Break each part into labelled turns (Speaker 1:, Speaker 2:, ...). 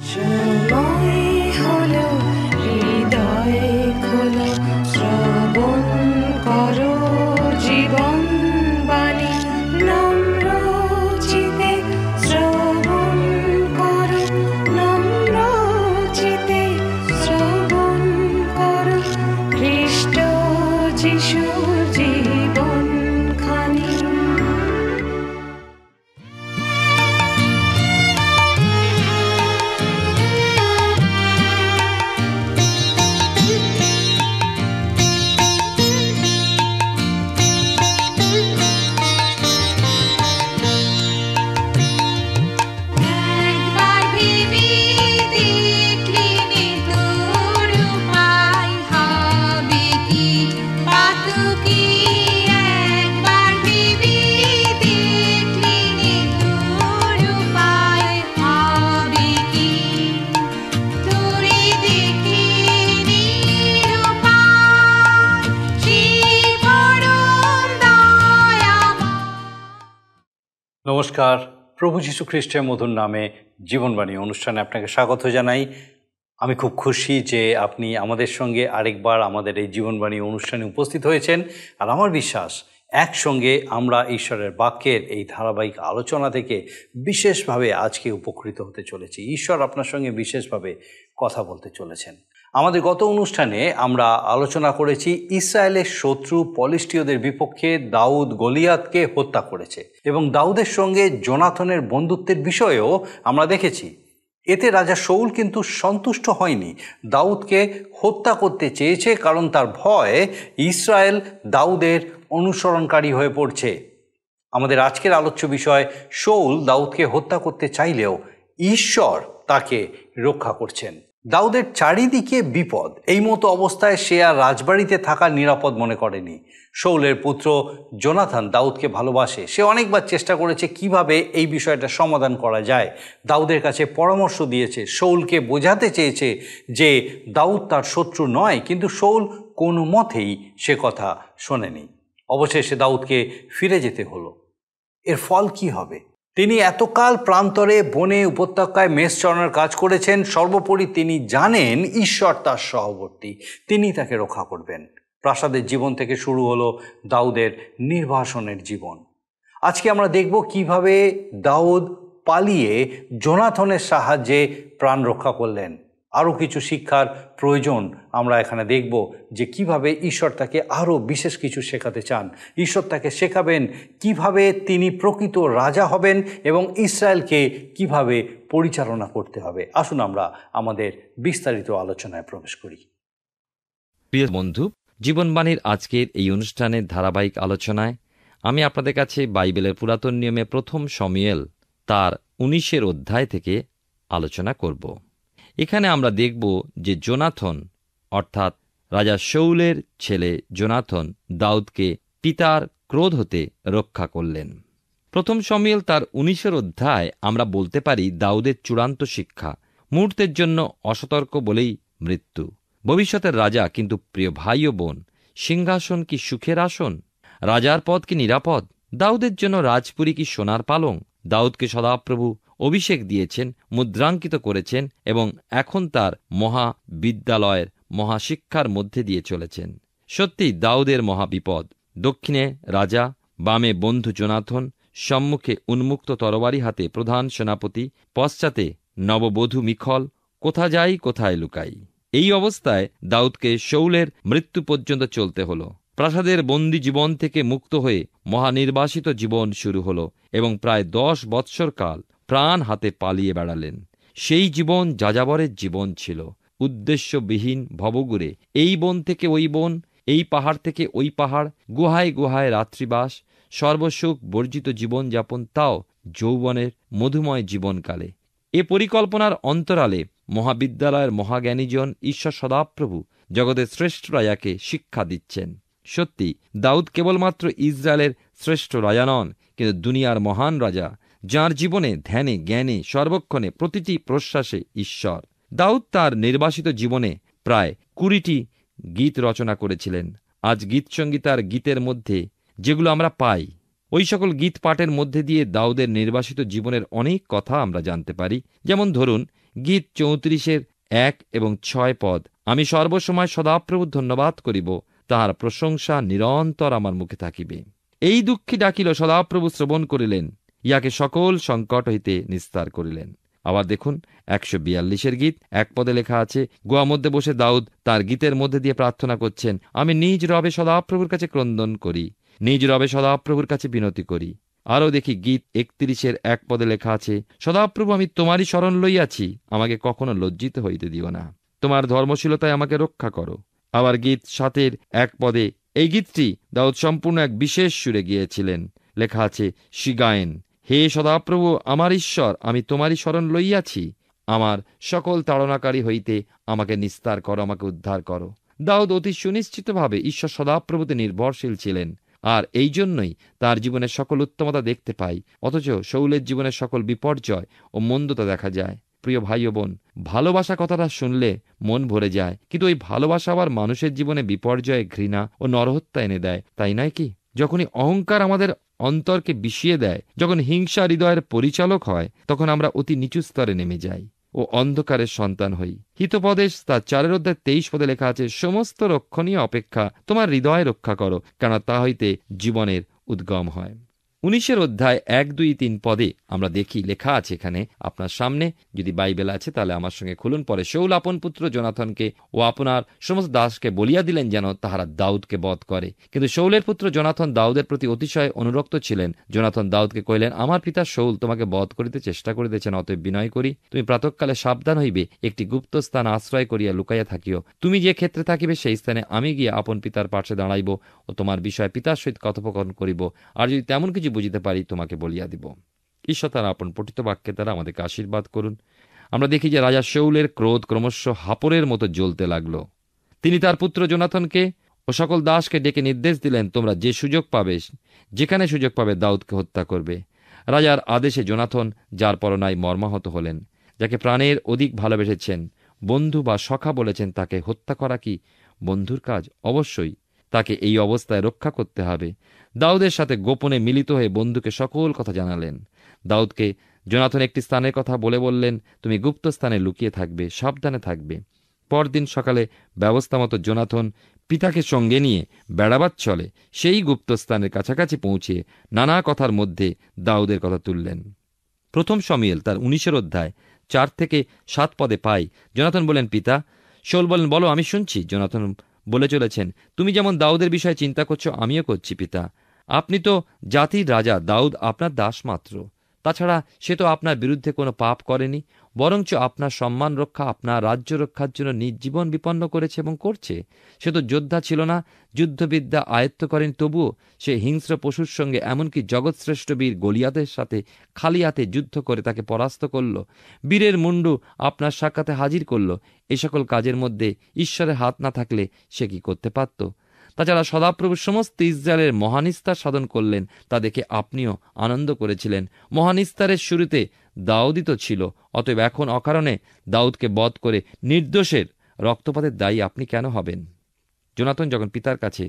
Speaker 1: Sure.
Speaker 2: নমস্কার প্রভু যীশু খ্রিস্টের মধুর নামে জীবনবাণী অনুষ্ঠানে আপনাকে স্বাগত জানাই আমি খুব খুশি যে আপনি আমাদের সঙ্গে আরেকবার আমাদের এই জীবনবাণী অনুষ্ঠানে উপস্থিত হয়েছেন আর আমার বিশ্বাস একসঙ্গে আমরা ঈশ্বরের বাক্যের এই ধারাবাহিক আলোচনা থেকে বিশেষভাবে আজকে উপকৃত হতে চলেছি ঈশ্বর আপনার সঙ্গে বিশেষভাবে কথা বলতে চলেছেন আমাদের গত অনুষ্ঠানে আমরা আলোচনা করেছি ইসরায়েলের শত্রু পলিস্টীয়দের বিপক্ষে দাউদ গলিয়াতকে হত্যা করেছে এবং দাউদের সঙ্গে জোনাথনের বন্ধুত্বের বিষয়েও আমরা দেখেছি এতে রাজা শৌল কিন্তু সন্তুষ্ট হয়নি দাউদকে হত্যা করতে চেয়েছে কারণ তার ভয় ইসরায়েল দাউদের অনুসরণকারী হয়ে পড়ছে আমাদের আজকের আলোচ্য বিষয় শৌল দাউদকে হত্যা করতে চাইলেও ঈশ্বর তাকে রক্ষা করছেন দাউদের চারিদিকে বিপদ এই মতো অবস্থায় সে আর রাজবাড়িতে থাকা নিরাপদ মনে করেনি শৌলের পুত্র জোনাথান দাউদকে ভালোবাসে সে অনেকবার চেষ্টা করেছে কিভাবে এই বিষয়টা সমাধান করা যায় দাউদের কাছে পরামর্শ দিয়েছে শৌলকে বোঝাতে চেয়েছে যে দাউদ তার শত্রু নয় কিন্তু শৌল কোনো মতেই সে কথা শোনেনি অবশেষে দাউদকে ফিরে যেতে হলো এর ফল কি হবে তিনি এতকাল প্রান্তরে বনে উপত্যকায় মেষ চড়ানোর কাজ করেছেন সর্বোপরি তিনি জানেন ঈশ্বর তার সহবর্তী তিনি তাকে রক্ষা করবেন প্রাসাদের জীবন থেকে শুরু হলো দাউদের নির্বাসনের জীবন আজকে আমরা দেখব কিভাবে দাউদ পালিয়ে জোনাথনের সাহায্যে প্রাণ রক্ষা করলেন আরও কিছু শিক্ষার প্রয়োজন আমরা এখানে দেখব যে কিভাবে ঈশ্বর তাকে আরও বিশেষ কিছু শেখাতে চান ঈশ্বর তাকে শেখাবেন কিভাবে তিনি প্রকৃত রাজা হবেন এবং ইসরায়েলকে কিভাবে পরিচালনা করতে হবে আসুন আমরা আমাদের বিস্তারিত আলোচনায় প্রবেশ করি
Speaker 3: প্রিয় বন্ধু জীবনবাণীর আজকের এই অনুষ্ঠানের ধারাবাহিক আলোচনায় আমি আপনাদের কাছে বাইবেলের পুরাতন নিয়মে প্রথম সমিয়েল তার উনিশের অধ্যায় থেকে আলোচনা করব এখানে আমরা দেখব যে জোনাথন অর্থাৎ রাজা শৌলের ছেলে জোনাথন দাউদকে পিতার ক্রোধ হতে রক্ষা করলেন প্রথম সমিয়েল তার উনিশের অধ্যায় আমরা বলতে পারি দাউদের চূড়ান্ত শিক্ষা মুহূর্তের জন্য অসতর্ক বলেই মৃত্যু ভবিষ্যতের রাজা কিন্তু প্রিয় ভাই ও বোন সিংহাসন কি সুখের আসন রাজার পদ কি নিরাপদ দাউদের জন্য রাজপুরী কি সোনার পালং দাউদকে সদাপ্রভু অভিষেক দিয়েছেন মুদ্রাঙ্কিত করেছেন এবং এখন তার মহা বিদ্যালয়ের মহাশিক্ষার মধ্যে দিয়ে চলেছেন সত্যিই দাউদের মহাবিপদ দক্ষিণে রাজা বামে বন্ধু জোনাথন সম্মুখে উন্মুক্ত তরবারি হাতে প্রধান সেনাপতি পশ্চাতে নববধূ মিখল কোথা যাই কোথায় লুকাই এই অবস্থায় দাউদকে শৌলের মৃত্যু পর্যন্ত চলতে হল প্রাসাদের বন্দী জীবন থেকে মুক্ত হয়ে মহানির্বাসিত জীবন শুরু হল এবং প্রায় দশ বৎসর কাল প্রাণ হাতে পালিয়ে বেড়ালেন সেই জীবন যাযাবরের জীবন ছিল উদ্দেশ্যবিহীন ভবগুরে এই বন থেকে ওই বন এই পাহাড় থেকে ওই পাহাড় গুহায় গুহায় রাত্রিবাস সর্বসুখ বর্জিত জীবনযাপন তাও যৌবনের মধুময় জীবনকালে এ পরিকল্পনার অন্তরালে মহাবিদ্যালয়ের মহাজ্ঞানীজন ঈশ্বর সদাপ্রভু জগতের শ্রেষ্ঠ শিক্ষা দিচ্ছেন সত্যি দাউদ কেবলমাত্র ইসরায়েলের শ্রেষ্ঠ রাজা নন কিন্তু দুনিয়ার মহান রাজা যার জীবনে ধ্যানে জ্ঞানে সর্বক্ষণে প্রতিটি প্রশ্বাসে ঈশ্বর দাউদ তার নির্বাসিত জীবনে প্রায় কুড়িটি গীত রচনা করেছিলেন আজ গীতসঙ্গীতার গীতের মধ্যে যেগুলো আমরা পাই ওই সকল গীত পাঠের মধ্যে দিয়ে দাউদের নির্বাসিত জীবনের অনেক কথা আমরা জানতে পারি যেমন ধরুন গীত চৌত্রিশের এক এবং ছয় পদ আমি সর্বসময় সদাপ্রভু ধন্যবাদ করিব তাহার প্রশংসা নিরন্তর আমার মুখে থাকিবে এই দুঃখী ডাকিল সদাপ্রভু শ্রবণ করিলেন ইয়াকে সকল সংকট হইতে নিস্তার করিলেন আবার দেখুন একশো বিয়াল্লিশের গীত এক পদে লেখা আছে গোয়া মধ্যে বসে দাউদ তার গীতের মধ্যে দিয়ে প্রার্থনা করছেন আমি নিজ রবে সদাপ্রভুর কাছে ক্রন্দন করি নিজ রবে সদাপ্রভুর কাছে বিনতি করি আরও দেখি গীত একত্রিশের এক পদে লেখা আছে সদাপ্রভু আমি তোমারই স্মরণ লইয়াছি আমাকে কখনো লজ্জিত হইতে দিও না তোমার ধর্মশীলতায় আমাকে রক্ষা করো আবার গীত সাতের এক পদে এই গীতটি দাউদ সম্পূর্ণ এক বিশেষ সুরে গিয়েছিলেন লেখা আছে শিগায়েন হে সদাপ্রভু আমার ঈশ্বর আমি তোমারই স্মরণ লইয়াছি আমার সকল তাড়নাকারী হইতে আমাকে নিস্তার করো আমাকে উদ্ধার করো দাউদ অতি সুনিশ্চিতভাবে ঈশ্বর সদাপ্রভুতে নির্ভরশীল ছিলেন আর এই জন্যই তার জীবনের সকল উত্তমতা দেখতে পাই অথচ শৌলের জীবনের সকল বিপর্যয় ও মন্দতা দেখা যায় প্রিয় ভাই ও বোন ভালোবাসা কথাটা শুনলে মন ভরে যায় কিন্তু ওই ভালোবাসা আবার মানুষের জীবনে বিপর্যয়ে ঘৃণা ও নরহত্যা এনে দেয় তাই নয় কি যখনই অহংকার আমাদের অন্তরকে বিষিয়ে দেয় যখন হিংসা হৃদয়ের পরিচালক হয় তখন আমরা অতি নিচু স্তরে নেমে যাই ও অন্ধকারের সন্তান হই হিতপদেশ তার চারের অধ্যায় তেইশ পদে লেখা আছে সমস্ত রক্ষণীয় অপেক্ষা তোমার হৃদয় রক্ষা করো কেন তা হইতে জীবনের উদ্গম হয় উনিশের অধ্যায় এক দুই তিন পদে আমরা দেখি লেখা আছে এখানে আপনার সামনে যদি বাইবেল আছে তাহলে আমার সঙ্গে খুলুন পরে শৌল আপন পুত্র জোনাথনকে ও আপনার সমস্ত দাসকে বলিয়া দিলেন যেন তাহারা দাউদকে বধ করে কিন্তু শৌলের পুত্র জোনাথন দাউদের প্রতি অতিশয় অনুরক্ত ছিলেন জোনাথন দাউদকে কহিলেন আমার পিতা শৌল তোমাকে বধ করিতে চেষ্টা করিতেছেন অতএব বিনয় করি তুমি প্রাতকালে সাবধান হইবে একটি গুপ্ত স্থান আশ্রয় করিয়া লুকাইয়া থাকিও তুমি যে ক্ষেত্রে থাকিবে সেই স্থানে আমি গিয়া আপন পিতার পাশে দাঁড়াইব ও তোমার বিষয়ে পিতার সহিত কথোপকথন করিব আর যদি তেমন কিছু যদি বুঝিতে পারি তোমাকে বলিয়া দিব ঈশ্বর তারা আপন পঠিত বাক্যে তারা আমাদেরকে আশীর্বাদ করুন আমরা দেখি যে রাজা শৌলের ক্রোধ ক্রমশ হাপরের মতো জ্বলতে লাগল তিনি তার পুত্র জোনাথনকে ও সকল দাসকে ডেকে নির্দেশ দিলেন তোমরা যে সুযোগ পাবে যেখানে সুযোগ পাবে দাউদকে হত্যা করবে রাজার আদেশে জোনাথন যার পরনায় মর্মাহত হলেন যাকে প্রাণের অধিক ভালোবেসেছেন বন্ধু বা সখা বলেছেন তাকে হত্যা করা কি বন্ধুর কাজ অবশ্যই তাকে এই অবস্থায় রক্ষা করতে হবে দাউদের সাথে গোপনে মিলিত হয়ে বন্ধুকে সকল কথা জানালেন দাউদকে জোনাথন একটি স্থানের কথা বলে বললেন তুমি গুপ্ত স্থানে লুকিয়ে থাকবে সাবধানে থাকবে পরদিন সকালে ব্যবস্থা মতো জোনাথন পিতাকে সঙ্গে নিয়ে বেড়াবার চলে সেই গুপ্ত স্থানের কাছাকাছি পৌঁছে নানা কথার মধ্যে দাউদের কথা তুললেন প্রথম সমিয়েল তার উনিশের অধ্যায় চার থেকে সাত পদে পাই জোনাথন বলেন পিতা শোল বলেন বলো আমি শুনছি জোনাথন বলে চলেছেন তুমি যেমন দাউদের বিষয়ে চিন্তা করছো আমিও করছি পিতা আপনি তো জাতির রাজা দাউদ আপনার দাস মাত্র তাছাড়া সে তো আপনার বিরুদ্ধে কোনো পাপ করেনি বরঞ্চ আপনার সম্মান রক্ষা আপনার রাজ্য রক্ষার জন্য নিজ বিপন্ন করেছে এবং করছে সে তো যোদ্ধা ছিল না যুদ্ধবিদ্যা আয়ত্ত করেন তবুও সে হিংস্র পশুর সঙ্গে এমনকি জগৎশ্রেষ্ঠ বীর গলিয়াদের সাথে খালি হাতে যুদ্ধ করে তাকে পরাস্ত করল বীরের মুন্ডু আপনার সাক্ষাতে হাজির করল এ সকল কাজের মধ্যে ঈশ্বরের হাত না থাকলে সে কি করতে পারত তাছাড়া সদাপ্রভু সমস্ত ইসরায়েলের মহানিস্তার সাধন করলেন তা দেখে আপনিও আনন্দ করেছিলেন মহানিস্তারের শুরুতে দাউদই তো ছিল অতএব এখন অকারণে দাউদকে বধ করে নির্দোষের রক্তপাতের দায়ী আপনি কেন হবেন জোনাতন যখন পিতার কাছে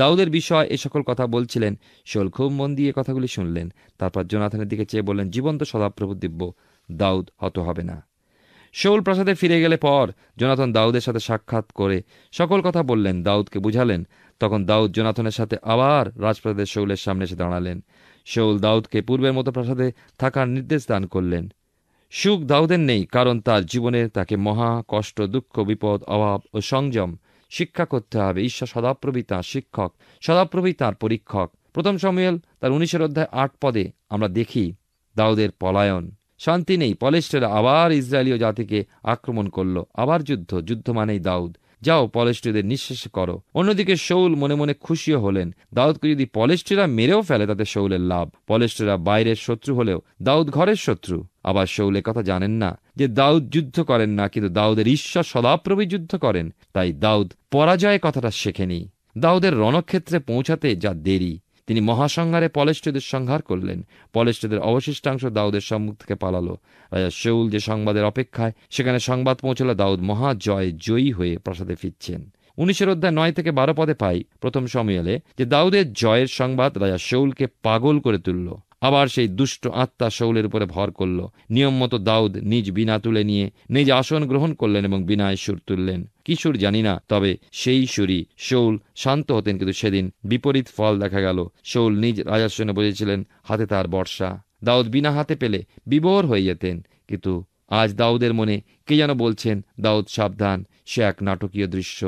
Speaker 3: দাউদের বিষয় এ সকল কথা বলছিলেন শোল খুব মন দিয়ে কথাগুলি শুনলেন তারপর জোনাথনের দিকে চেয়ে বললেন জীবন্ত সদাপ্রভু দিব্য দাউদ হত হবে না শৌল প্রাসাদে ফিরে গেলে পর জোনাথন দাউদের সাথে সাক্ষাৎ করে সকল কথা বললেন দাউদকে বুঝালেন তখন দাউদ জোনাথনের সাথে আবার রাজপ্রাসাদের শৌলের সামনে এসে দাঁড়ালেন শৌল দাউদকে পূর্বের মতো প্রাসাদে থাকার নির্দেশ দান করলেন সুখ দাউদের নেই কারণ তার জীবনে তাকে মহা কষ্ট দুঃখ বিপদ অভাব ও সংযম শিক্ষা করতে হবে ঈশ্বর সদাপ্রভী তাঁর শিক্ষক সদাপ্রভি তাঁর পরীক্ষক প্রথম সময়েল তার উনিশের অধ্যায় আট পদে আমরা দেখি দাউদের পলায়ন শান্তি নেই পলেস্টেরা আবার ইসরায়েলীয় জাতিকে আক্রমণ করল আবার যুদ্ধ যুদ্ধ মানেই দাউদ যাও পলেস্টিদের নিঃশেষ করো অন্যদিকে শৌল মনে মনে খুশিও হলেন দাউদকে যদি পলেস্টিরা মেরেও ফেলে তাতে শৌলের লাভ পলেস্টিরা বাইরের শত্রু হলেও দাউদ ঘরের শত্রু আবার শৌলে কথা জানেন না যে দাউদ যুদ্ধ করেন না কিন্তু দাউদের ঈশ্বর সদাপ্রভু যুদ্ধ করেন তাই দাউদ পরাজয় কথাটা শেখেনি দাউদের রণক্ষেত্রে পৌঁছাতে যা দেরি তিনি মহাসংহারে পলেষ্টদের সংহার করলেন পলেষ্টদের অবশিষ্টাংশ দাউদের সম্মুখ থেকে পালালো রাজা শৌল যে সংবাদের অপেক্ষায় সেখানে সংবাদ পৌঁছলো দাউদ মহাজয় জয়ী হয়ে প্রাসাদে ফিরছেন উনিশের অধ্যায় নয় থেকে বারো পদে পাই প্রথম সময়েলে যে দাউদের জয়ের সংবাদ রাজা শৌলকে পাগল করে তুলল আবার সেই দুষ্ট আত্মা শৌলের উপরে ভর করল নিয়ম মতো দাউদ নিজ বিনা তুলে নিয়ে নিজ আসন গ্রহণ করলেন এবং বিনায় সুর তুললেন কিশোর জানি না তবে সেই সুরই শৌল শান্ত হতেন কিন্তু সেদিন বিপরীত ফল দেখা গেল শৌল নিজ রাজাসনে বসেছিলেন হাতে তার বর্ষা দাউদ বিনা হাতে পেলে বিবর হয়ে যেতেন কিন্তু আজ দাউদের মনে কে যেন বলছেন দাউদ সাবধান সে এক নাটকীয় দৃশ্য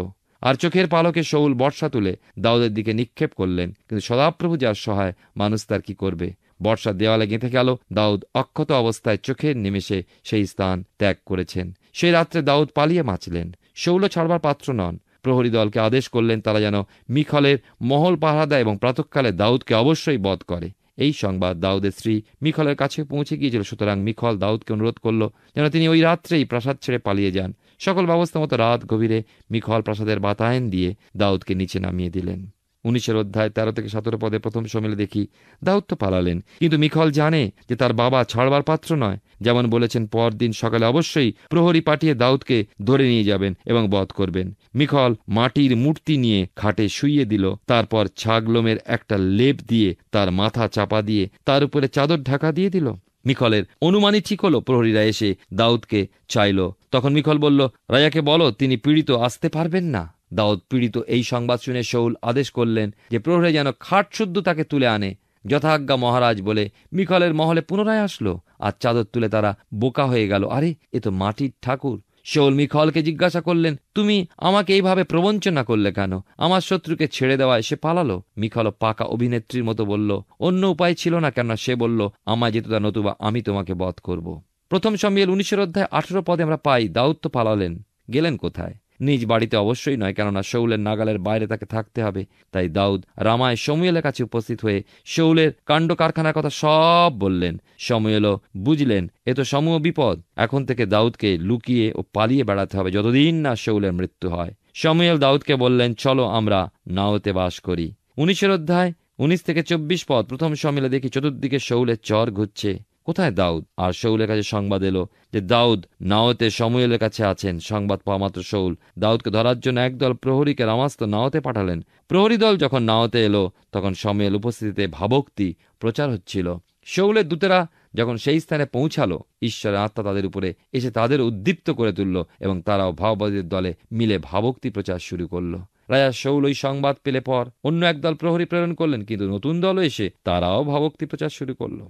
Speaker 3: আর চোখের পালকে শৌল বর্ষা তুলে দাউদের দিকে নিক্ষেপ করলেন কিন্তু সদাপ্রভু যার সহায় মানুষ তার কি করবে বর্ষা দেওয়ালে গেঁথে গেল দাউদ অক্ষত অবস্থায় চোখের নিমেষে সেই স্থান ত্যাগ করেছেন সেই রাত্রে দাউদ পালিয়ে বাঁচলেন শৌল ছাড়বার পাত্র নন প্রহরী দলকে আদেশ করলেন তারা যেন মিখলের মহল পাহারা দেয় এবং প্রাতকালে দাউদকে অবশ্যই বধ করে এই সংবাদ দাউদের স্ত্রী মিখলের কাছে পৌঁছে গিয়েছিল সুতরাং মিখল দাউদকে অনুরোধ করল যেন তিনি ওই রাত্রেই প্রাসাদ ছেড়ে পালিয়ে যান সকল ব্যবস্থা মতো রাত গভীরে মিখল প্রাসাদের বাতায়ন দিয়ে দাউদকে নিচে নামিয়ে দিলেন উনিশের অধ্যায় তেরো থেকে সতেরো পদে প্রথম সমিলে দেখি দাউদ তো পালালেন কিন্তু মিখল জানে যে তার বাবা ছাড়বার পাত্র নয় যেমন বলেছেন পরদিন সকালে অবশ্যই প্রহরী পাঠিয়ে দাউদকে ধরে নিয়ে যাবেন এবং বধ করবেন মিখল মাটির মূর্তি নিয়ে খাটে শুইয়ে দিল তারপর ছাগলোমের একটা লেপ দিয়ে তার মাথা চাপা দিয়ে তার উপরে চাদর ঢাকা দিয়ে দিল মিখলের অনুমানই ঠিক হলো প্রহরীরা এসে দাউদকে চাইল তখন মিখল বলল রাজাকে বলো তিনি পীড়িত আসতে পারবেন না দাউদ পীড়িত এই সংবাদ শুনে শৌল আদেশ করলেন যে প্রহরে যেন খাট শুদ্ধ তাকে তুলে আনে যথাজ্ঞা মহারাজ বলে মিখলের মহলে পুনরায় আসলো আর চাদর তুলে তারা বোকা হয়ে গেল আরে এ তো মাটির ঠাকুর শৌল মিখলকে জিজ্ঞাসা করলেন তুমি আমাকে এইভাবে প্রবঞ্চনা করলে কেন আমার শত্রুকে ছেড়ে দেওয়ায় সে পালালো মিখল পাকা অভিনেত্রীর মতো বলল অন্য উপায় ছিল না কেন সে বলল আমায় যেতে নতুবা আমি তোমাকে বধ করব প্রথম সম্মিল উনিশের অধ্যায় আঠেরো পদে আমরা পাই দাউদ তো পালালেন গেলেন কোথায় নিজ বাড়িতে অবশ্যই নয় কেননা শৌলের নাগালের বাইরে তাকে থাকতে হবে তাই দাউদ রামায় সমুয়েলের কাছে উপস্থিত হয়ে শৌলের কাণ্ড কারখানার কথা সব বললেন সমুয়েলও বুঝলেন এ তো সমূহ বিপদ এখন থেকে দাউদকে লুকিয়ে ও পালিয়ে বেড়াতে হবে যতদিন না শৌলের মৃত্যু হয় সমুয়েল দাউদকে বললেন চলো আমরা নাওতে বাস করি উনিশের অধ্যায় উনিশ থেকে চব্বিশ পদ প্রথম সমিলে দেখি চতুর্দিকে শৌলের চর ঘুরছে কোথায় দাউদ আর শৌলের কাছে সংবাদ এলো যে দাউদ নাওতে সময়েলের কাছে আছেন সংবাদ পাওয়া মাত্র শৌল দাউদকে ধরার জন্য একদল প্রহরীকে রামাস্ত নাওতে পাঠালেন প্রহরী দল যখন নাওতে এলো তখন সময়েল উপস্থিতিতে ভাবক্তি প্রচার হচ্ছিল শৌলের দূতেরা যখন সেই স্থানে পৌঁছালো ঈশ্বরের আত্মা তাদের উপরে এসে তাদের উদ্দীপ্ত করে তুলল এবং তারাও ভাওবাদীদের দলে মিলে ভাবক্তি প্রচার শুরু করলো রাজা শৌল ওই সংবাদ পেলে পর অন্য একদল প্রহরী প্রেরণ করলেন কিন্তু নতুন দল এসে তারাও ভাবক্তি প্রচার শুরু করলো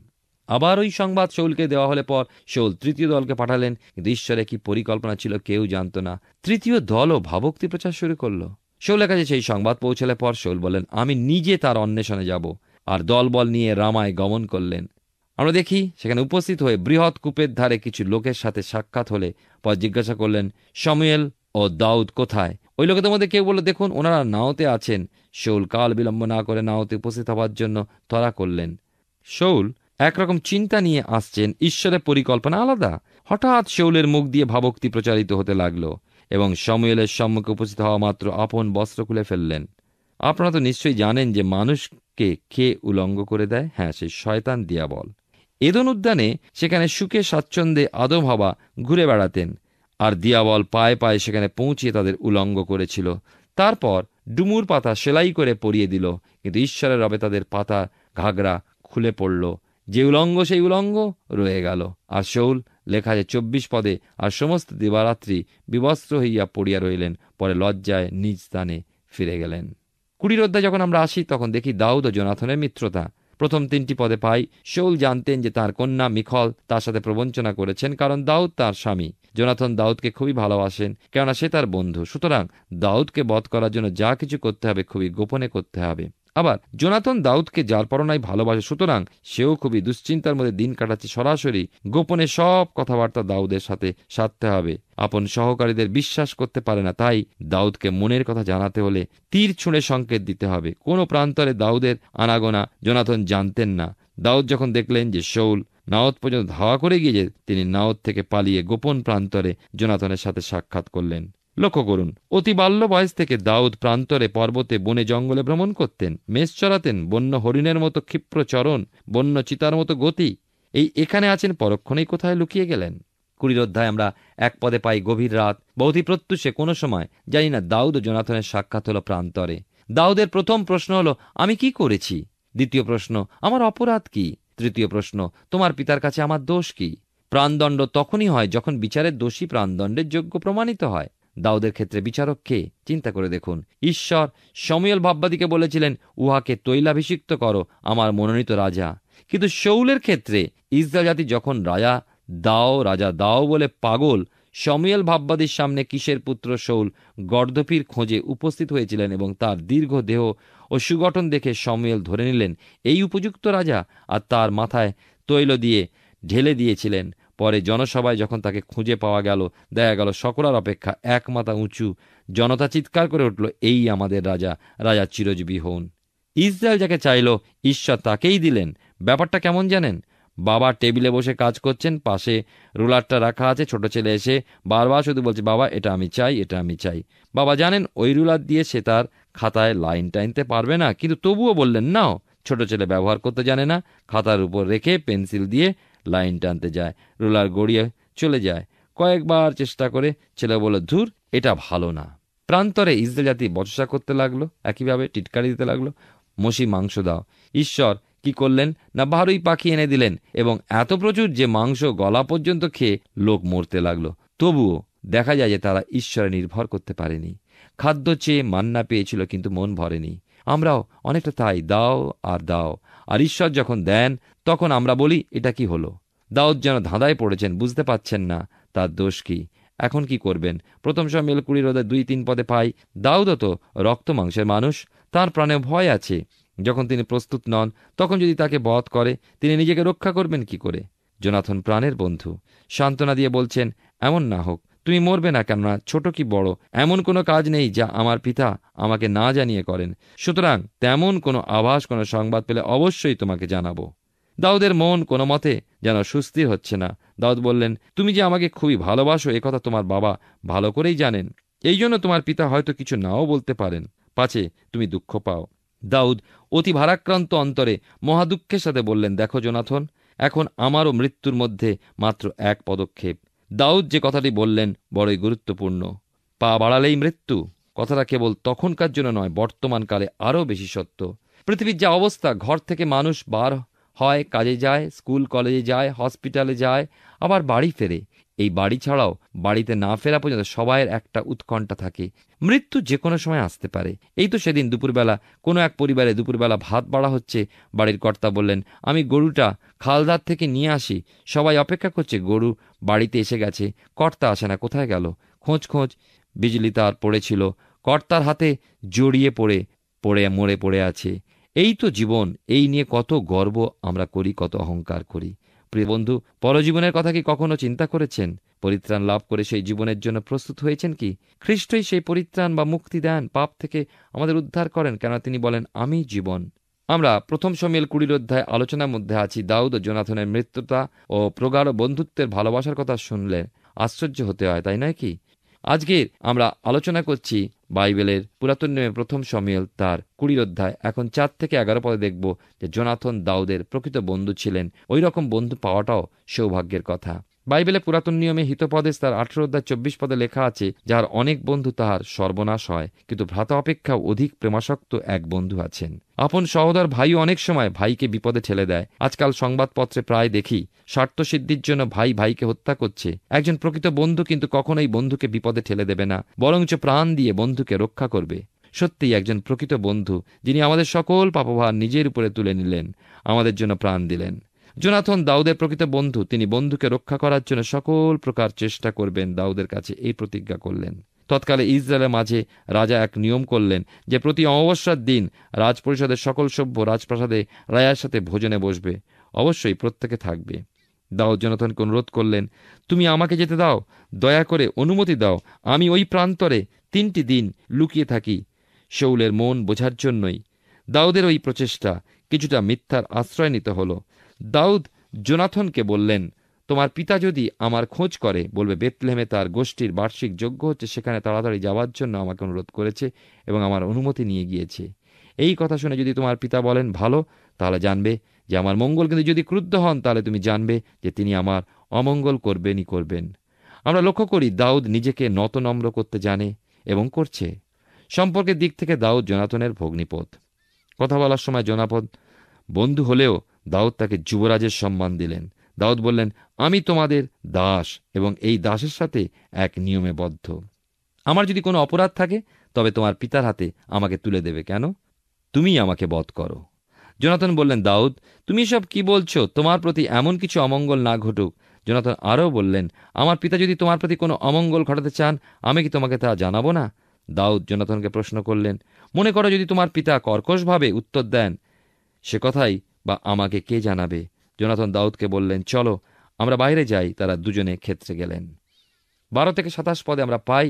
Speaker 3: আবার ওই সংবাদ শৌলকে দেওয়া হলে পর শৌল তৃতীয় দলকে পাঠালেন কিন্তু ঈশ্বরে কি পরিকল্পনা ছিল কেউ জানত না তৃতীয় দলও ভাবক্তি প্রচার শুরু করলো শৌলের কাছে সেই সংবাদ পৌঁছালে পর শৌল বলেন আমি নিজে তার অন্বেষণে যাব আর দলবল নিয়ে রামায় গমন করলেন আমরা দেখি সেখানে উপস্থিত হয়ে বৃহৎ কূপের ধারে কিছু লোকের সাথে সাক্ষাৎ হলে পর জিজ্ঞাসা করলেন সময়েল ও দাউদ কোথায় ওই লোকে তোমাদের কেউ বললো দেখুন ওনারা নাওতে আছেন শৌল কাল বিলম্ব না করে নাওতে উপস্থিত হওয়ার জন্য তরা করলেন শৌল একরকম চিন্তা নিয়ে আসছেন ঈশ্বরের পরিকল্পনা আলাদা হঠাৎ শেউলের মুখ দিয়ে ভাবক্তি প্রচারিত হতে লাগল এবং সময়েলের সম্মুখে উপস্থিত হওয়া মাত্র আপন বস্ত্র খুলে ফেললেন আপনারা তো নিশ্চয়ই জানেন যে মানুষকে কে উলঙ্গ করে দেয় হ্যাঁ সে শয়তান দিয়াবল এদন উদ্যানে সেখানে সুখে স্বাচ্ছন্দ্যে আদম হবা ঘুরে বেড়াতেন আর দিয়াবল পায়ে পায়ে সেখানে পৌঁছিয়ে তাদের উলঙ্গ করেছিল তারপর ডুমুর পাতা সেলাই করে পরিয়ে দিল কিন্তু ঈশ্বরের রবে তাদের পাতা ঘাগরা খুলে পড়ল যে উলঙ্গ সেই উলঙ্গ রয়ে গেল আর শৌল লেখা যে চব্বিশ পদে আর সমস্ত দিবারাত্রি বিবস্ত্র হইয়া পড়িয়া রইলেন পরে লজ্জায় নিজ স্থানে ফিরে গেলেন কুড়ির অধ্যায় যখন আমরা আসি তখন দেখি দাউদ ও জোনাথনের মিত্রতা প্রথম তিনটি পদে পাই শৌল জানতেন যে তার কন্যা মিখল তার সাথে প্রবঞ্চনা করেছেন কারণ দাউদ তার স্বামী জোনাথন দাউদকে খুবই ভালোবাসেন কেননা সে তার বন্ধু সুতরাং দাউদকে বধ করার জন্য যা কিছু করতে হবে খুবই গোপনে করতে হবে আবার জোনাথন দাউদকে যার পরনাই ভালোবাসে সুতরাং সেও খুবই দুশ্চিন্তার মধ্যে দিন কাটাচ্ছে সরাসরি গোপনে সব কথাবার্তা দাউদের সাথে সাধতে হবে আপন সহকারীদের বিশ্বাস করতে পারে না তাই দাউদকে মনের কথা জানাতে হলে তীর ছুঁড়ে সংকেত দিতে হবে কোনো প্রান্তরে দাউদের আনাগোনা জোনাথন জানতেন না দাউদ যখন দেখলেন যে শৌল নাওত পর্যন্ত ধাওয়া করে গিয়ে তিনি নাওত থেকে পালিয়ে গোপন প্রান্তরে জোনাথনের সাথে সাক্ষাৎ করলেন লক্ষ্য করুন অতি বাল্য বয়স থেকে দাউদ প্রান্তরে পর্বতে বনে জঙ্গলে ভ্রমণ করতেন মেষ চড়াতেন বন্য হরিণের মতো ক্ষিপ্র চরণ বন্য চিতার মতো গতি এই এখানে আছেন পরক্ষণেই কোথায় লুকিয়ে গেলেন কুড়ির অধ্যায় আমরা এক পদে পাই গভীর রাত বৌধি প্রত্যুষে কোনো সময় জানি না দাউদ ও জোনাথনের সাক্ষাৎ হলো প্রান্তরে দাউদের প্রথম প্রশ্ন হলো আমি কি করেছি দ্বিতীয় প্রশ্ন আমার অপরাধ কি তৃতীয় প্রশ্ন তোমার পিতার কাছে আমার দোষ কি প্রাণদণ্ড তখনই হয় যখন বিচারের দোষী প্রাণদণ্ডের যোগ্য প্রমাণিত হয় দাউদের ক্ষেত্রে বিচারক কে চিন্তা করে দেখুন ঈশ্বর সময়েল ভাববাদীকে বলেছিলেন উহাকে তৈলাভিষিক্ত করো আমার মনোনীত রাজা কিন্তু শৌলের ক্ষেত্রে ইসরা জাতি যখন রাজা দাও রাজা দাও বলে পাগল সময়েল ভাববাদীর সামনে কিসের পুত্র শৌল গর্দপির খোঁজে উপস্থিত হয়েছিলেন এবং তার দীর্ঘ দেহ ও সুগঠন দেখে সময়েল ধরে নিলেন এই উপযুক্ত রাজা আর তার মাথায় তৈল দিয়ে ঢেলে দিয়েছিলেন পরে জনসভায় যখন তাকে খুঁজে পাওয়া গেল দেখা গেল সকলার অপেক্ষা এক মাথা উঁচু জনতা চিৎকার করে উঠল এই আমাদের রাজা রাজা চিরজীবী হন ইসরায়েল যাকে চাইল ঈশ্বর তাকেই দিলেন ব্যাপারটা কেমন জানেন বাবা টেবিলে বসে কাজ করছেন পাশে রুলারটা রাখা আছে ছোট ছেলে এসে বারবার শুধু বলছে বাবা এটা আমি চাই এটা আমি চাই বাবা জানেন ওই রুলার দিয়ে সে তার খাতায় লাইন টাইনতে পারবে না কিন্তু তবুও বললেন নাও ছোট ছেলে ব্যবহার করতে জানে না খাতার উপর রেখে পেন্সিল দিয়ে লাইন টানতে যায় রোলার গড়িয়ে চলে যায় কয়েকবার চেষ্টা করে ছেলে বলে ধুর এটা ভালো না প্রান্তরে ইসরা জাতি বচসা করতে লাগলো একইভাবে টিটকারি দিতে লাগলো মসি মাংস দাও ঈশ্বর কি করলেন না বারোই পাখি এনে দিলেন এবং এত প্রচুর যে মাংস গলা পর্যন্ত খেয়ে লোক মরতে লাগলো তবুও দেখা যায় যে তারা ঈশ্বরে নির্ভর করতে পারেনি খাদ্য চেয়ে মান্না পেয়েছিল কিন্তু মন ভরেনি আমরাও অনেকটা তাই দাও আর দাও আর ঈশ্বর যখন দেন তখন আমরা বলি এটা কি হলো দাউদ যেন ধাঁধায় পড়েছেন বুঝতে পাচ্ছেন না তার দোষ কি এখন কি করবেন প্রথম সময় মেলকুড়ি ওদের দুই তিন পদে পাই দাউদও তো রক্ত মাংসের মানুষ তার প্রাণে ভয় আছে যখন তিনি প্রস্তুত নন তখন যদি তাকে বধ করে তিনি নিজেকে রক্ষা করবেন কি করে জোনাথন প্রাণের বন্ধু সান্ত্বনা দিয়ে বলছেন এমন না হোক তুমি মরবে না কেননা ছোট কি বড় এমন কোনো কাজ নেই যা আমার পিতা আমাকে না জানিয়ে করেন সুতরাং তেমন কোনো আভাস কোনো সংবাদ পেলে অবশ্যই তোমাকে জানাবো দাউদের মন কোনো মতে যেন সুস্থির হচ্ছে না দাউদ বললেন তুমি যে আমাকে খুবই ভালোবাসো একথা তোমার বাবা ভালো করেই জানেন এই জন্য তোমার পিতা হয়তো কিছু নাও বলতে পারেন পাছে তুমি দুঃখ পাও দাউদ অতি ভারাক্রান্ত অন্তরে মহাদুঃখের সাথে বললেন দেখো জোনাথন এখন আমারও মৃত্যুর মধ্যে মাত্র এক পদক্ষেপ দাউদ যে কথাটি বললেন বড়ই গুরুত্বপূর্ণ পা বাড়ালেই মৃত্যু কথাটা কেবল তখনকার জন্য নয় বর্তমানকালে আরও বেশি সত্য পৃথিবীর যা অবস্থা ঘর থেকে মানুষ বার হয় কাজে যায় স্কুল কলেজে যায় হসপিটালে যায় আবার বাড়ি ফেরে এই বাড়ি ছাড়াও বাড়িতে না ফেরা পর্যন্ত সবাইয়ের একটা উৎকণ্ঠা থাকে মৃত্যু যে কোনো সময় আসতে পারে এই তো সেদিন দুপুরবেলা কোনো এক পরিবারে দুপুরবেলা ভাত বাড়া হচ্ছে বাড়ির কর্তা বললেন আমি গরুটা খালদার থেকে নিয়ে আসি সবাই অপেক্ষা করছে গরু বাড়িতে এসে গেছে কর্তা আসে না কোথায় গেল খোঁজ খোঁজ বিজলি তার পড়েছিল কর্তার হাতে জড়িয়ে পড়ে পড়ে মরে পড়ে আছে এই তো জীবন এই নিয়ে কত গর্ব আমরা করি কত অহংকার করি প্রিয় বন্ধু পরজীবনের কথা কি কখনো চিন্তা করেছেন পরিত্রাণ লাভ করে সেই জীবনের জন্য প্রস্তুত হয়েছেন কি খ্রিস্টই সেই পরিত্রাণ বা মুক্তি দেন পাপ থেকে আমাদের উদ্ধার করেন কেন তিনি বলেন আমি জীবন আমরা প্রথম সমিল কুড়ির অধ্যায় আলোচনার মধ্যে আছি দাউদ ও জোনাথনের মৃত্যুতা ও প্রগাঢ় বন্ধুত্বের ভালোবাসার কথা শুনলে আশ্চর্য হতে হয় তাই নয় কি আজকের আমরা আলোচনা করছি বাইবেলের পুরাতন নিয়মে প্রথম সমিয়েল তার কুড়ির অধ্যায় এখন চার থেকে এগারো পদে দেখব যে জোনাথন দাউদের প্রকৃত বন্ধু ছিলেন ওই রকম বন্ধু পাওয়াটাও সৌভাগ্যের কথা বাইবেলে পুরাতন নিয়মে হিতপদেশ তার আঠেরো অধ্যায় চব্বিশ পদে লেখা আছে যার অনেক বন্ধু তাহার সর্বনাশ হয় কিন্তু ভ্রাতা অপেক্ষা অধিক প্রেমাসক্ত এক বন্ধু আছেন আপন সহোদর ভাই অনেক সময় ভাইকে বিপদে ঠেলে দেয় আজকাল সংবাদপত্রে প্রায় দেখি স্বার্থসিদ্ধির জন্য ভাই ভাইকে হত্যা করছে একজন প্রকৃত বন্ধু কিন্তু কখনোই বন্ধুকে বিপদে ঠেলে দেবে না বরঞ্চ প্রাণ দিয়ে বন্ধুকে রক্ষা করবে সত্যিই একজন প্রকৃত বন্ধু যিনি আমাদের সকল পাপভার নিজের উপরে তুলে নিলেন আমাদের জন্য প্রাণ দিলেন জোনাথন দাউদের প্রকৃত বন্ধু তিনি বন্ধুকে রক্ষা করার জন্য সকল প্রকার চেষ্টা করবেন দাউদের কাছে এই প্রতিজ্ঞা করলেন তৎকালে ইসরায়েলের মাঝে রাজা এক নিয়ম করলেন যে প্রতি অমাবস্যার দিন রাজপরিষদের সকল সভ্য রাজপ্রাসাদে রায়ার সাথে ভোজনে বসবে অবশ্যই প্রত্যেকে থাকবে দাও জনাথনকে অনুরোধ করলেন তুমি আমাকে যেতে দাও দয়া করে অনুমতি দাও আমি ওই প্রান্তরে তিনটি দিন লুকিয়ে থাকি শৌলের মন বোঝার জন্যই দাউদের ওই প্রচেষ্টা কিছুটা মিথ্যার আশ্রয় নিতে হলো দাউদ জোনাথনকে বললেন তোমার পিতা যদি আমার খোঁজ করে বলবে বেতলেমে তার গোষ্ঠীর বার্ষিক যোগ্য হচ্ছে সেখানে তাড়াতাড়ি যাওয়ার জন্য আমাকে অনুরোধ করেছে এবং আমার অনুমতি নিয়ে গিয়েছে এই কথা শুনে যদি তোমার পিতা বলেন ভালো তাহলে জানবে যে আমার মঙ্গল কিন্তু যদি ক্রুদ্ধ হন তাহলে তুমি জানবে যে তিনি আমার অমঙ্গল করবেনই করবেন আমরা লক্ষ্য করি দাউদ নিজেকে নতনম্র করতে জানে এবং করছে সম্পর্কের দিক থেকে দাউদ জোনাথনের ভগ্নিপথ কথা বলার সময় জোনাপদ বন্ধু হলেও দাউদ তাকে যুবরাজের সম্মান দিলেন দাউদ বললেন আমি তোমাদের দাস এবং এই দাসের সাথে এক নিয়মে বদ্ধ আমার যদি কোনো অপরাধ থাকে তবে তোমার পিতার হাতে আমাকে তুলে দেবে কেন তুমি আমাকে বধ করো জোনাথন বললেন দাউদ তুমি সব কি বলছো তোমার প্রতি এমন কিছু অমঙ্গল না ঘটুক জোনাথন আরও বললেন আমার পিতা যদি তোমার প্রতি কোনো অমঙ্গল ঘটাতে চান আমি কি তোমাকে তা জানাবো না দাউদ জোনাথনকে প্রশ্ন করলেন মনে করো যদি তোমার পিতা কর্কশভাবে উত্তর দেন সে কথাই বা আমাকে কে জানাবে জোনাথন দাউদকে বললেন চলো আমরা বাইরে যাই তারা দুজনে ক্ষেত্রে গেলেন বারো থেকে সাতাশ পদে আমরা পাই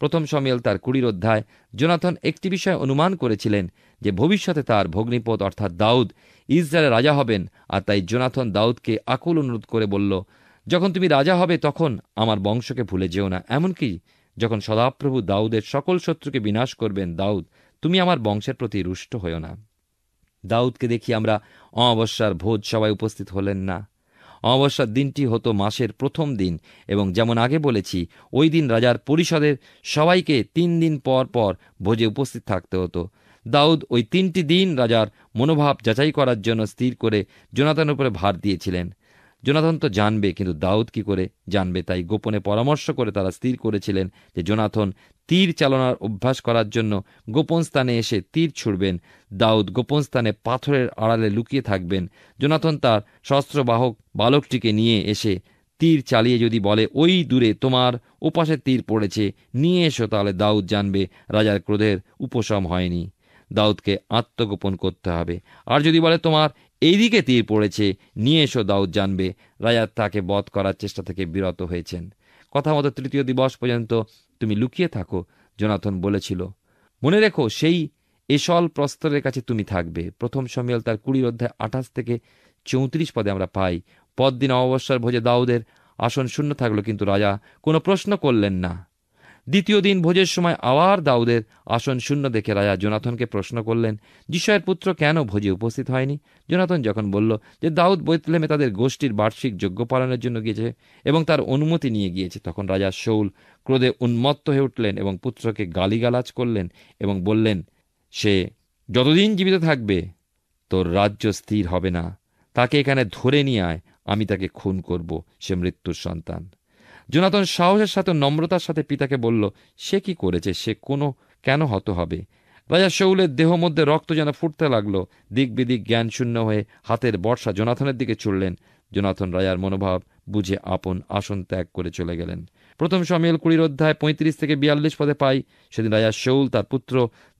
Speaker 3: প্রথম সমিয়েল তার কুড়ির অধ্যায় জোনাথন একটি বিষয় অনুমান করেছিলেন যে ভবিষ্যতে তার ভগ্নিপদ অর্থাৎ দাউদ ইসরায়েলের রাজা হবেন আর তাই জোনাথন দাউদকে আকুল অনুরোধ করে বলল যখন তুমি রাজা হবে তখন আমার বংশকে ভুলে যেও না এমনকি যখন সদাপ্রভু দাউদের সকল শত্রুকে বিনাশ করবেন দাউদ তুমি আমার বংশের প্রতি রুষ্ট হও না দাউদকে দেখি আমরা অমাবস্যার ভোজ সবাই উপস্থিত হলেন না অমাবস্যার দিনটি হতো মাসের প্রথম দিন এবং যেমন আগে বলেছি ওই দিন রাজার পরিষদের সবাইকে তিন দিন পর পর ভোজে উপস্থিত থাকতে হতো দাউদ ওই তিনটি দিন রাজার মনোভাব যাচাই করার জন্য স্থির করে জোনাতান উপরে ভার দিয়েছিলেন জোনাথন তো জানবে কিন্তু দাউদ কি করে জানবে তাই গোপনে পরামর্শ করে তারা স্থির করেছিলেন যে জোনাথন তীর চালনার অভ্যাস করার জন্য গোপন স্থানে এসে তীর ছুড়বেন দাউদ গোপন স্থানে পাথরের আড়ালে লুকিয়ে থাকবেন জোনাথন তার শস্ত্রবাহক বালকটিকে নিয়ে এসে তীর চালিয়ে যদি বলে ওই দূরে তোমার ওপাশে তীর পড়েছে নিয়ে এসো তাহলে দাউদ জানবে রাজার ক্রোধের উপশম হয়নি দাউদকে আত্মগোপন করতে হবে আর যদি বলে তোমার এইদিকে তীর পড়েছে নিয়ে এসো দাউদ জানবে রাজা তাকে বধ করার চেষ্টা থেকে বিরত হয়েছেন কথা মতো তৃতীয় দিবস পর্যন্ত তুমি লুকিয়ে থাকো জোনাথন বলেছিল মনে রেখো সেই এসল প্রস্তরের কাছে তুমি থাকবে প্রথম সমিয়াল তার কুড়ির অধ্যায় আঠাশ থেকে চৌত্রিশ পদে আমরা পাই পদ্দিন অমাবস্যার ভোজে দাউদের আসন শূন্য থাকলো কিন্তু রাজা কোনো প্রশ্ন করলেন না দ্বিতীয় দিন ভোজের সময় আবার দাউদের আসন শূন্য দেখে রাজা জোনাথনকে প্রশ্ন করলেন যিশয়ের পুত্র কেন ভোজে উপস্থিত হয়নি জোনাথন যখন বলল যে দাউদ বৈতলেমে তাদের গোষ্ঠীর বার্ষিক যজ্ঞ পালনের জন্য গিয়েছে এবং তার অনুমতি নিয়ে গিয়েছে তখন রাজা শৌল ক্রোধে উন্মত্ত হয়ে উঠলেন এবং পুত্রকে গালিগালাজ করলেন এবং বললেন সে যতদিন জীবিত থাকবে তোর রাজ্য স্থির হবে না তাকে এখানে ধরে নিয়ে আয় আমি তাকে খুন করব সে মৃত্যুর সন্তান জোনাতন সাহসের সাথে নম্রতার সাথে পিতাকে বলল সে কি করেছে সে কোনো কেন হত হবে রাজা শৌলের দেহ মধ্যে রক্ত যেন ফুটতে লাগলো দিক বিদিক শূন্য হয়ে হাতের বর্ষা জোনাথনের দিকে ছুড়লেন জোনাথন রাজার মনোভাব বুঝে আপন আসন ত্যাগ করে চলে গেলেন প্রথম সমিয়েল কুড়ির অধ্যায় পঁয়ত্রিশ থেকে বিয়াল্লিশ পদে পাই সেদিন রাজা শৌল তার পুত্র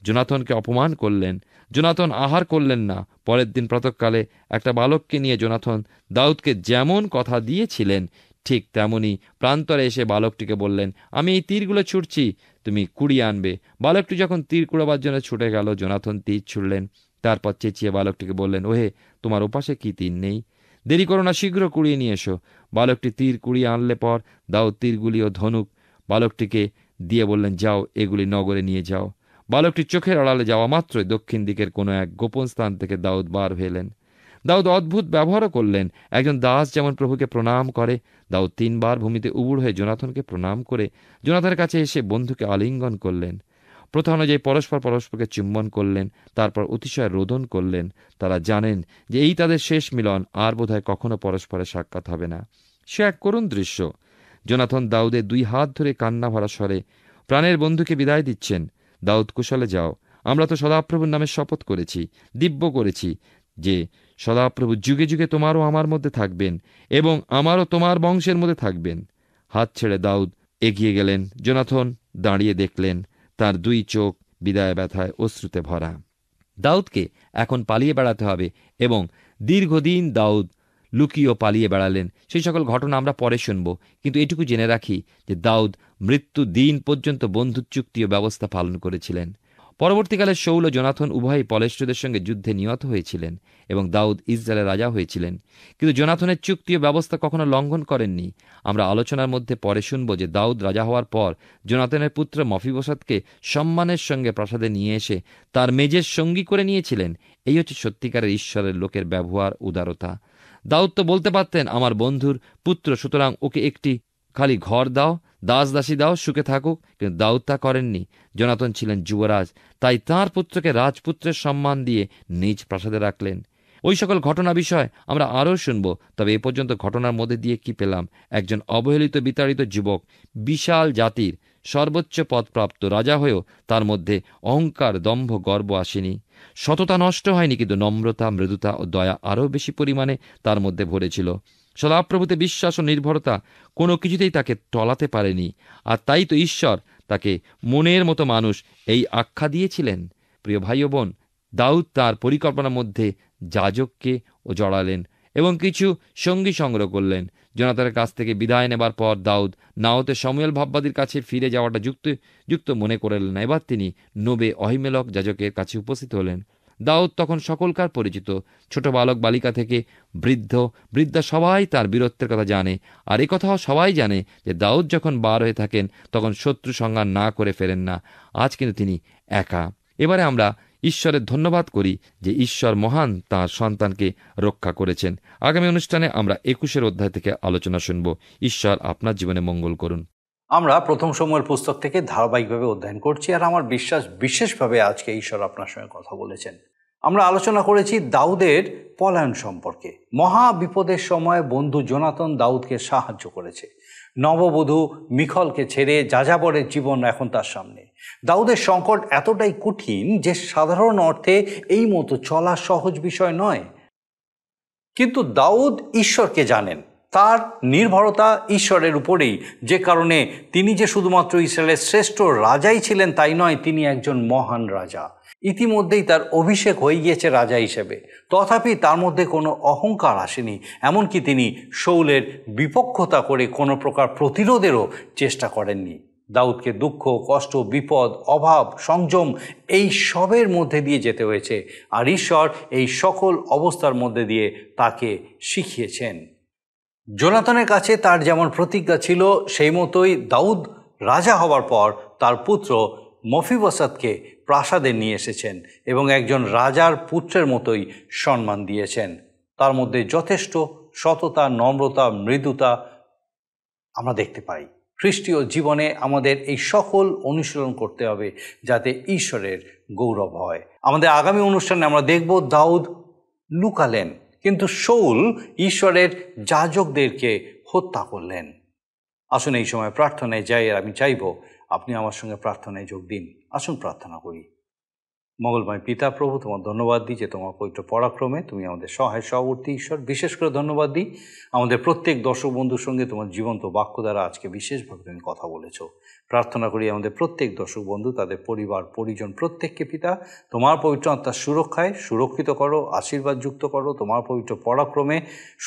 Speaker 3: জোনাথনকে অপমান করলেন জোনাথন আহার করলেন না পরের দিন প্রাতকালে একটা বালককে নিয়ে জোনাথন দাউদকে যেমন কথা দিয়েছিলেন ঠিক তেমনি প্রান্তরে এসে বালকটিকে বললেন আমি এই তীরগুলো ছুটছি তুমি কুড়িয়ে আনবে বালকটি যখন তীর কুড়াবার জন্য ছুটে গেল জোনাথন তীর ছুড়লেন তারপর চেঁচিয়ে বালকটিকে বললেন ওহে তোমার ওপাশে কি তীর নেই দেরি করো না শীঘ্র কুড়িয়ে নিয়ে এসো বালকটি তীর কুড়িয়ে আনলে পর দাও তীরগুলি ও ধনুক বালকটিকে দিয়ে বললেন যাও এগুলি নগরে নিয়ে যাও বালকটি চোখের আড়ালে যাওয়া মাত্রই দক্ষিণ দিকের কোনো এক গোপন স্থান থেকে দাউদ বার হলেন দাউদ অদ্ভুত ব্যবহারও করলেন একজন দাস যেমন প্রভুকে প্রণাম করে দাউদ তিনবার ভূমিতে উবুড় হয়ে জোনাথনকে প্রণাম করে জোনাথনের কাছে এসে বন্ধুকে আলিঙ্গন করলেন প্রথা অনুযায়ী পরস্পর পরস্পরকে চুম্বন করলেন তারপর অতিশয় রোদন করলেন তারা জানেন যে এই তাদের শেষ মিলন আর বোধহয় কখনো পরস্পরের সাক্ষাৎ হবে না সে এক করুণ দৃশ্য জোনাথন দাউদে দুই হাত ধরে কান্না ভরা স্বরে প্রাণের বন্ধুকে বিদায় দিচ্ছেন দাউদ কুশলে যাও আমরা তো সদাপ্রভুর নামে শপথ করেছি দিব্য করেছি যে সদাপ্রভু যুগে যুগে তোমারও আমার মধ্যে থাকবেন এবং আমারও তোমার বংশের মধ্যে থাকবেন হাত ছেড়ে দাউদ এগিয়ে গেলেন জোনাথন দাঁড়িয়ে দেখলেন তার দুই চোখ বিদায় ব্যথায় অশ্রুতে ভরা দাউদকে এখন পালিয়ে বেড়াতে হবে এবং দীর্ঘদিন দাউদ লুকিয়েও পালিয়ে বেড়ালেন সেই সকল ঘটনা আমরা পরে শুনব কিন্তু এটুকু জেনে রাখি যে দাউদ মৃত্যু দিন পর্যন্ত বন্ধুর চুক্তি ও ব্যবস্থা পালন করেছিলেন পরবর্তীকালে শৌল জোনাথন উভয়ই পলেষ্টদের সঙ্গে যুদ্ধে নিহত হয়েছিলেন এবং দাউদ ইসরায়েলের রাজা হয়েছিলেন কিন্তু জোনাথনের চুক্তি ও ব্যবস্থা কখনো লঙ্ঘন করেননি আমরা আলোচনার মধ্যে পরে শুনব যে দাউদ রাজা হওয়ার পর জোনাথনের পুত্র মফিবসাদকে সম্মানের সঙ্গে প্রাসাদে নিয়ে এসে তার মেজের সঙ্গী করে নিয়েছিলেন এই হচ্ছে সত্যিকারের ঈশ্বরের লোকের ব্যবহার উদারতা দাউদ তো বলতে পারতেন আমার বন্ধুর পুত্র সুতরাং ওকে একটি খালি ঘর দাও দাস দাও সুখে থাকুক কিন্তু দাউদ তা করেননি জনাতন ছিলেন যুবরাজ তাই তার পুত্রকে রাজপুত্রের সম্মান দিয়ে নিজ প্রাসাদে রাখলেন ওই সকল ঘটনা বিষয় আমরা আরও শুনব তবে এ পর্যন্ত ঘটনার মধ্যে দিয়ে কি পেলাম একজন অবহেলিত বিতাড়িত যুবক বিশাল জাতির সর্বোচ্চ পদপ্রাপ্ত রাজা হয়েও তার মধ্যে অহংকার দম্ভ গর্ব আসেনি সততা নষ্ট হয়নি কিন্তু নম্রতা মৃদুতা ও দয়া আরও বেশি পরিমাণে তার মধ্যে ভরেছিল সদাপ্রভুতে বিশ্বাস ও নির্ভরতা কোনো কিছুতেই তাকে টলাতে পারেনি আর তাই তো ঈশ্বর তাকে মনের মতো মানুষ এই আখ্যা দিয়েছিলেন প্রিয় ভাই ও বোন দাউদ তার পরিকল্পনার মধ্যে যাজককে ও জড়ালেন এবং কিছু সঙ্গী সংগ্রহ করলেন জনাতারের কাছ থেকে বিদায় নেবার পর দাউদ নাওতে সময়েল ভাববাদীর কাছে ফিরে যাওয়াটা যুক্ত যুক্ত মনে করলেন এবার তিনি নোবে অহিমেলক যাজকের কাছে উপস্থিত হলেন দাউদ তখন সকলকার পরিচিত ছোট বালক বালিকা থেকে বৃদ্ধ বৃদ্ধা সবাই তার বীরত্বের কথা জানে আর এ কথাও সবাই জানে যে দাউদ যখন বার হয়ে থাকেন তখন শত্রু সংজ্ঞা না করে ফেরেন না আজ কিন্তু তিনি একা এবারে আমরা ঈশ্বরের ধন্যবাদ করি যে ঈশ্বর মহান তার সন্তানকে রক্ষা করেছেন আগামী অনুষ্ঠানে আমরা একুশের অধ্যায় থেকে আলোচনা শুনব ঈশ্বর আপনার জীবনে মঙ্গল করুন
Speaker 2: আমরা প্রথম সময়ের পুস্তক থেকে ধারাবাহিকভাবে অধ্যয়ন করছি আর আমার বিশ্বাস বিশেষভাবে আজকে ঈশ্বর আপনার সঙ্গে কথা বলেছেন আমরা আলোচনা করেছি দাউদের পলায়ন সম্পর্কে মহা বিপদের সময় বন্ধু জোনাতন দাউদকে সাহায্য করেছে নববধূ মিখলকে ছেড়ে যাযাবরের জীবন এখন তার সামনে দাউদের সংকট এতটাই কঠিন যে সাধারণ অর্থে এই মতো চলা সহজ বিষয় নয় কিন্তু দাউদ ঈশ্বরকে জানেন তার নির্ভরতা ঈশ্বরের উপরেই যে কারণে তিনি যে শুধুমাত্র ইসরায়েলের শ্রেষ্ঠ রাজাই ছিলেন তাই নয় তিনি একজন মহান রাজা ইতিমধ্যেই তার অভিষেক হয়ে গিয়েছে রাজা হিসেবে তথাপি তার মধ্যে কোনো অহংকার আসেনি এমনকি তিনি শৌলের বিপক্ষতা করে কোনো প্রকার প্রতিরোধেরও চেষ্টা করেননি দাউদকে দুঃখ কষ্ট বিপদ অভাব সংযম এই সবের মধ্যে দিয়ে যেতে হয়েছে আর ঈশ্বর এই সকল অবস্থার মধ্যে দিয়ে তাকে শিখিয়েছেন জোনাতনের কাছে তার যেমন প্রতিজ্ঞা ছিল সেই মতোই দাউদ রাজা হওয়ার পর তার পুত্র মফিবসাদকে প্রাসাদে নিয়ে এসেছেন এবং একজন রাজার পুত্রের মতোই সম্মান দিয়েছেন তার মধ্যে যথেষ্ট সততা নম্রতা মৃদুতা আমরা দেখতে পাই খ্রিস্টীয় জীবনে আমাদের এই সকল অনুশীলন করতে হবে যাতে ঈশ্বরের গৌরব হয় আমাদের আগামী অনুষ্ঠানে আমরা দেখব দাউদ লুকালেন কিন্তু শৌল ঈশ্বরের যাজকদেরকে হত্যা করলেন আসুন এই সময় প্রার্থনায় যাই আমি চাইব আপনি আমার সঙ্গে প্রার্থনায় যোগ দিন আসুন প্রার্থনা করি মঙ্গলময় পিতা প্রভু তোমার ধন্যবাদ দিই যে তোমার পবিত্র পরাক্রমে তুমি আমাদের সহায় সহবর্তী ঈশ্বর বিশেষ করে ধন্যবাদ দিই আমাদের প্রত্যেক দর্শক বন্ধুর সঙ্গে তোমার জীবন্ত বাক্য দ্বারা আজকে বিশেষভাবে তুমি কথা বলেছ প্রার্থনা করি আমাদের প্রত্যেক দর্শক বন্ধু তাদের পরিবার পরিজন প্রত্যেককে পিতা তোমার পবিত্র আত্মার সুরক্ষায় সুরক্ষিত করো আশীর্বাদ যুক্ত করো তোমার পবিত্র পরাক্রমে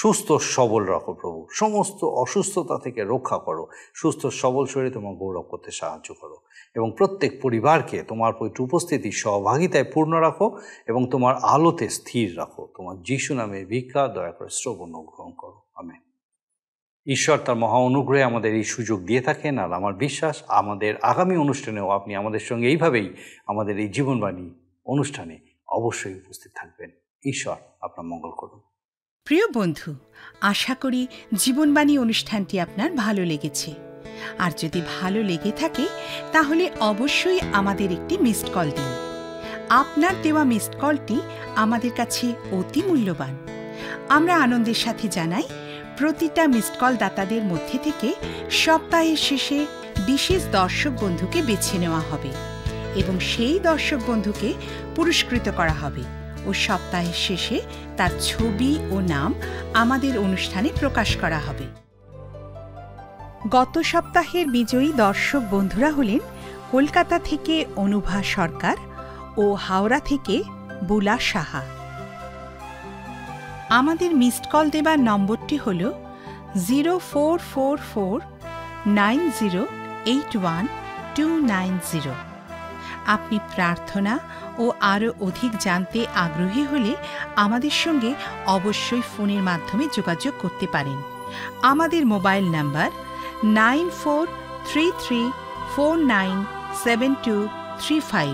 Speaker 2: সুস্থ সবল রাখো প্রভু সমস্ত অসুস্থতা থেকে রক্ষা করো সুস্থ সবল শরীরে তোমার গৌরব করতে সাহায্য করো এবং প্রত্যেক পরিবারকে তোমার পবিত্র উপস্থিতি সহভাগী সহযোগিতায় পূর্ণ রাখো এবং তোমার আলোতে স্থির রাখো তোমার যিশু নামে ভিক্ষা দয়া করে শ্রবণ গ্রহণ করো আমেন ঈশ্বর তার মহা অনুগ্রহে আমাদের এই সুযোগ দিয়ে থাকেন আর আমার বিশ্বাস আমাদের আগামী অনুষ্ঠানেও আপনি আমাদের সঙ্গে এইভাবেই আমাদের এই জীবনবাণী অনুষ্ঠানে অবশ্যই উপস্থিত থাকবেন ঈশ্বর আপনার মঙ্গল করুন
Speaker 1: প্রিয় বন্ধু আশা করি জীবনবাণী অনুষ্ঠানটি আপনার ভালো লেগেছে আর যদি ভালো লেগে থাকে তাহলে অবশ্যই আমাদের একটি মিসড কল দিন আপনার দেওয়া মিসড কলটি আমাদের কাছে অতি মূল্যবান আমরা আনন্দের সাথে জানাই প্রতিটা মিসড কল দাতাদের মধ্যে থেকে সপ্তাহের শেষে বিশেষ দর্শক বন্ধুকে বেছে নেওয়া হবে এবং সেই দর্শক বন্ধুকে পুরস্কৃত করা হবে ও সপ্তাহের শেষে তার ছবি ও নাম আমাদের অনুষ্ঠানে প্রকাশ করা হবে গত সপ্তাহের বিজয়ী দর্শক বন্ধুরা হলেন কলকাতা থেকে অনুভা সরকার ও হাওড়া থেকে বুলা সাহা আমাদের মিসড কল দেবার নম্বরটি হল zero four four four nine zero eight one two nine zero আপনি প্রার্থনা ও আরও অধিক জানতে আগ্রহী হলে আমাদের সঙ্গে অবশ্যই ফোনের মাধ্যমে যোগাযোগ করতে পারেন আমাদের mobile number nine four three three four nine seven two three five